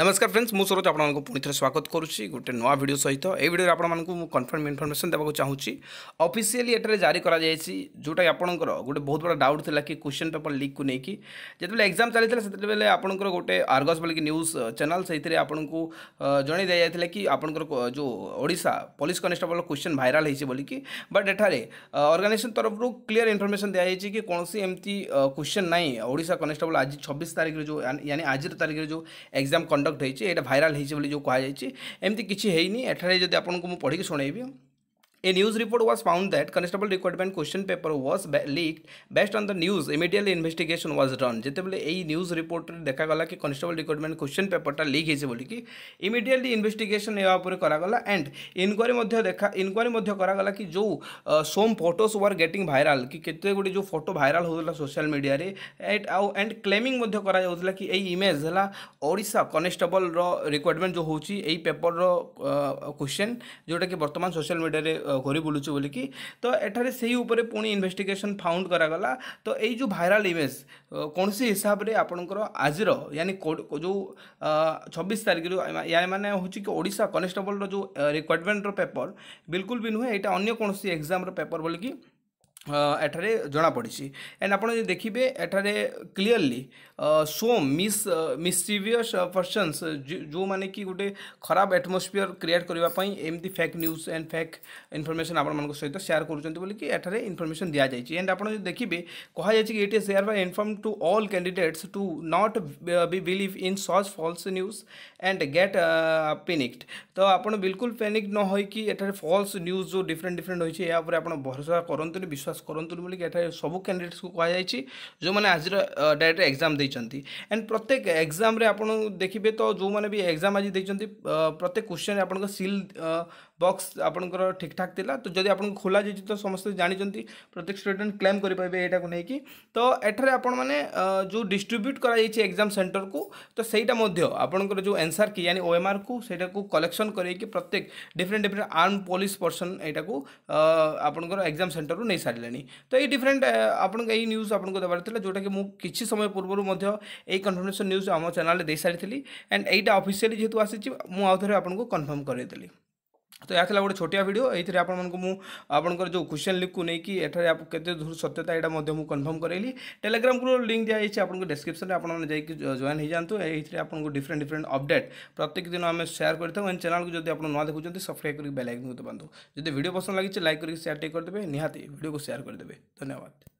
नमस्कार फ्रेंड्स ମୁଁ ସରୋଜ ଆପଣମାନଙ୍କୁ ପୁଣି ଥରେ ସ୍ୱାଗତ କରୁଛି ଗୋଟେ ନୂଆ ଭିଡ଼ିଓ ସହିତ ଏହି ଭିଡ଼ିଓରେ ଆପଣମାନଙ୍କୁ ମୁଁ କନଫର୍ମ ଇନଫର୍ମେସନ୍ ଦେବାକୁ ଚାହୁଁଛି ଅଫିସିଆଲି ଏଠାରେ ଜାରି କରାଯାଇଛି ଯେଉଁଟାକି ଆପଣଙ୍କର ଗୋଟେ ବହୁତ ବଡ଼ ଡାଉଟ୍ ଥିଲା କି କ୍ୱେଶ୍ଚନ୍ ପେପର୍ ଲିକ୍କୁ ନେଇକି ଯେତେବେଳେ ଏକ୍ଜାମ୍ ଚାଲିଥିଲା ସେତେବେଳେ ଆପଣଙ୍କର ଗୋଟେ ଆର୍ଗସ୍ ବୋଲିକି ନ୍ୟୁଜ୍ ଚ୍ୟାନେଲ୍ ସେଇଥିରେ ଆପଣଙ୍କୁ ଜଣାଇ ଦିଆଯାଇଥିଲା କି ଆପଣଙ୍କର ଯେଉଁ Odisha police constable question viral ହେଇଛି ବୋଲିକି ବଟ୍ ଏଠାରେ ଅର୍ଗାନାଇଜେସନ୍ ତରଫରୁ କ୍ଲିୟର୍ ଇନଫର୍ମେସନ୍ ଦିଆଯାଇଛି କି କୌଣସି ଏମିତି କ୍ୱେଶ୍ଚନ୍ ନାହିଁ ଓଡ଼ିଶା କନେଷ୍ଟବଲ୍ ଆଜି ଛବିଶ ତାରିଖରେ ଯେଉଁ ୟାନି ଆଜିର ତାରିଖରେ ଯେଉଁ ଏକ୍ଜାମ୍ କଣ୍ଡକ୍ଟ কন্ডক্ট হয়েছে এটা ভাইরাল হয়েছে বলে ଯେଉଁ କୁହାଯାଇଛି ଏମିତି କିଛି ହେଇନି ଏଠାରେ ଯଦି ଆପଣଙ୍କୁ ମୁଁ ପଢ଼ିକି ଶୁଣେଇବି A news report was found that constable recruitment question paper was leaked. Based on the news, immediately investigation was done. ଯେତେବେଳେ ଏଇ ନ୍ୟୁଜ୍ ରିପୋର୍ଟରେ ଦେଖାଗଲା କି କନଷ୍ଟେବଲ ରିକ୍ରୁଟମେଣ୍ଟ କ୍ୱେଶ୍ଚନ୍ ପେପରଟା ଲିକ୍ ହେଇଛି ବୋଲିକି ଇମିଡ଼ିଏଟଲି ଇନଭେଷ୍ଟିଗେସନ୍ ଏହା ଉପରେ କରାଗଲା ଆଣ୍ଡ ଇନକ୍ୱାରୀ ମଧ୍ୟ ଦେଖା ଇନକ୍ୱାରୀ ମଧ୍ୟ କରାଗଲା କି ଯେଉଁ some photos are getting viral କି କେତେ ଗୁଡ଼ିଏ ଯେଉଁ ଫଟୋ ଭାଇରାଲ୍ ହେଉଥିଲା ସୋସିଆଲ୍ ମିଡ଼ିଆରେ ଆଉ ଆଣ୍ଡ କ୍ଲେମିଂ ମଧ୍ୟ କରାଯାଉଥିଲା କି ଏଇ ଇମେଜ୍ ହେଲା ଓଡ଼ିଶା କନେଷ୍ଟେବଲର ରିକ୍ରୁଟମେଣ୍ଟ ଯେଉଁ ହେଉଛି ଏଇ ପେପରର କ୍ୱେଶ୍ଚନ୍ ଯେଉଁଟାକି ବର୍ତ୍ତମାନ ସୋସିଆଲ୍ ମିଡ଼ିଆରେ ঘুরি বুলুছি বলিকি তো এঠারে সেই উপরে পুঁ ইনভেস্টিগেসন ফাউন্ড করাগলা তো এই যে ভাইরাল ইমেজ কৌশি হিসাবে আপনার আজির ইয়ানি যে ছবিশ তারিখর ইয়া মানে হচ্ছে কি ওড়শা কনস্টেবলর যে রিকোয়ারমেন্টর পেপর বিলকুল বি নুহে এটা অন্য কৌশি এক্সামর পেপর বলিকি ଏଠାରେ ଜଣାପଡ଼ିଛି ଆଣ୍ଡ ଆପଣ ଯଦି ଦେଖିବେ ଏଠାରେ କ୍ଲିଅରଲି ସୋ ମିସ୍ ମିସିଭିୟସ୍ ପର୍ସନ୍ସ ଯେଉଁମାନେ କି ଗୋଟେ ଖରାପ ଆଟମୋସ୍ଫିୟର କ୍ରିଏଟ୍ କରିବା ପାଇଁ ଏମିତି fake news and fake information ଆପଣମାନଙ୍କ ସହିତ ସେୟାର କରୁଛନ୍ତି ବୋଲିକି ଏଠାରେ ଇନଫର୍ମେସନ୍ ଦିଆଯାଇଛି ଆଣ୍ଡ ଆପଣ ଯଦି ଦେଖିବେ କୁହାଯାଇଛି କି it is share by inform to all candidates to not be believe in such false news and get panicked ତ ଆପଣ ବିଲକୁଲ ପେନିକ୍ ନ ହୋଇକି ଏଠାରେ ଫଲ୍ସ ନ୍ୟୁଜ୍ ଯେଉଁ ଡିଫରେଣ୍ଟ ଡିଫରେଣ୍ଟ ହୋଇଛି ଏହା ଉପରେ ଆପଣ ଭରସା କରନ୍ତୁନି ବିଶ୍ୱାସ ବିଶ୍ୱାସ କରନ୍ତୁନି ବୋଲିକି ଏଠାରେ ସବୁ କ୍ୟାଣ୍ଡିଡେଟ୍ସକୁ କୁହାଯାଇଛି ଯେଉଁମାନେ ଆଜିର ଡେଟ୍ରେ ଏକ୍ଜାମ୍ ଦେଇଛନ୍ତି ଆଣ୍ଡ ପ୍ରତ୍ୟେକ ଏକ୍ଜାମ୍ରେ ଆପଣ ଦେଖିବେ ତ ଯେଉଁମାନେ ବି ଏକ୍ଜାମ୍ ଆଜି ଦେଇଛନ୍ତି ପ୍ରତ୍ୟେକ କ୍ୱେଶ୍ଚନ୍ ଆପଣଙ୍କ ସିଲ୍ বক্স আপনার ঠিকঠাক লা তো যদি আপনার খোলা যাই তো সমস্ত জাঁচান প্রত্যেক স্টুডেন্ট ক্লেম করে পাবে এটা নেই তো এঠারে আপন মানে যে ডিস্ট্রিব্যুট করা যাই এক্সাম সেন্টর কু তো সেইটা মধ্যে আপনার যে এনসার কি জানি ওএমআর কু সেটা কলেকশন করি প্রত্যেক different different arm police person এইটা আপনার এক্সাম সেন্টর নেই সারে তো এই ডিফরেন্ট আপনার এই নিউজ আপনার দেবার লা যেটা কি কিছু সময় পূর্বর এই কনফর্মেশন নিউজ আমার চ্যানেল দিয়ে সারি এন্ড এইটা অফিসিয়ালি যেহেতু আসিছি মু আউথরে আপনার কনফর্ম করাইদেলি तो या गोटे छोटिया भिड ये आपको आपंकर जो क्वेश्चन लिंक को लेकिन एठार केते दूर सत्यता यहाँ कनफर्म करी टेलीग्राम ग्रुप लिंक दिखाई आपको में आपने जाकि जॉइन हो जातु ये आपको डिफरेंट डिफरेंट अपडेट प्रत्येक दिन आम सेयार करें चैनल को जब आप ना देखुं सब्सक्राइब करके बेल आइकन को दबातु जब भिडियो पसंद लगी लाइक करके सेयार टेक करदे निहाती भिडियो को सेयार करदे धन्यवाद